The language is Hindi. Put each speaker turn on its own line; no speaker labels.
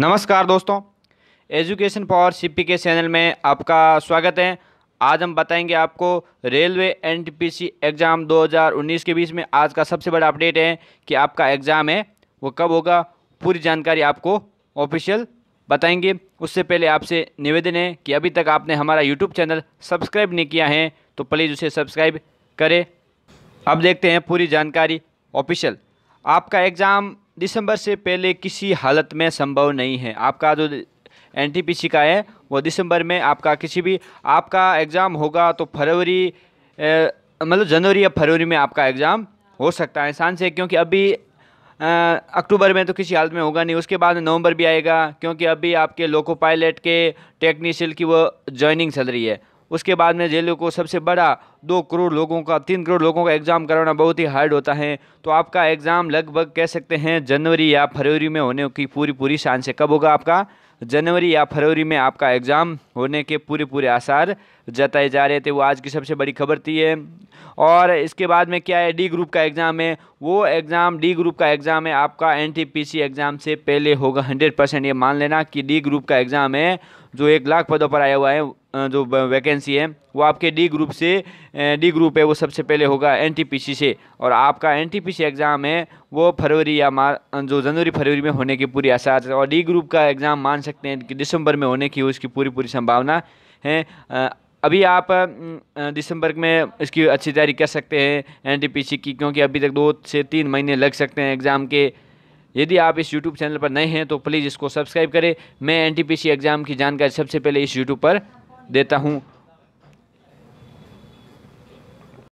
नमस्कार दोस्तों एजुकेशन पावर सीपी के चैनल में आपका स्वागत है आज हम बताएंगे आपको रेलवे एनटीपीसी एग्ज़ाम 2019 के बीच में आज का सबसे बड़ा अपडेट है कि आपका एग्ज़ाम है वो कब होगा पूरी जानकारी आपको ऑफिशियल बताएंगे उससे पहले आपसे निवेदन है कि अभी तक आपने हमारा यूट्यूब चैनल सब्सक्राइब नहीं किया है तो प्लीज़ उसे सब्सक्राइब करें अब देखते हैं पूरी जानकारी ऑफिशियल आपका एग्ज़ाम दिसंबर से पहले किसी हालत में संभव नहीं है आपका जो एन का है वो दिसंबर में आपका किसी भी आपका एग्ज़ाम होगा तो फरवरी मतलब जनवरी या फरवरी में आपका एग्ज़ाम हो सकता है शान से क्योंकि अभी अक्टूबर में तो किसी हालत में होगा नहीं उसके बाद नवंबर भी आएगा क्योंकि अभी आपके लोको पायलट के टेक्नीशियल की वो जॉइनिंग चल रही है उसके बाद में जेल को सबसे बड़ा दो करोड़ लोगों का तीन करोड़ लोगों का एग्ज़ाम कराना बहुत ही हार्ड होता है तो आपका एग्ज़ाम लगभग कह सकते हैं जनवरी या फरवरी में होने की पूरी पूरी शान से कब होगा आपका जनवरी या फरवरी में आपका एग्ज़ाम होने के पूरे पूरे आसार जताए जा रहे थे वो आज की सबसे बड़ी खबर थी है और इसके बाद में क्या है डी ग्रुप का एग्ज़ाम है वो एग्ज़ाम डी ग्रुप का एग्ज़ाम है आपका एनटीपीसी एग्ज़ाम से पहले होगा हंड्रेड परसेंट ये मान लेना कि डी ग्रुप का एग्ज़ाम है जो एक लाख पदों पर आया हुआ है जो वैकेंसी है वो आपके डी ग्रुप से डी ग्रुप है वो सबसे पहले होगा एनटीपीसी से और आपका एनटीपीसी एग्ज़ाम है वो फरवरी या मार जो जनवरी फरवरी में होने की पूरी आशा और डी ग्रुप का एग्ज़ाम मान सकते हैं कि दिसंबर में होने की उसकी पूरी पूरी संभावना है अभी आप दिसंबर में इसकी अच्छी तैयारी कर सकते हैं एन की क्योंकि अभी तक दो से तीन महीने लग सकते हैं एग्ज़ाम के यदि आप इस YouTube चैनल पर नए हैं तो प्लीज़ इसको सब्सक्राइब करें मैं एन एग्ज़ाम की जानकारी सबसे पहले इस YouTube पर देता हूँ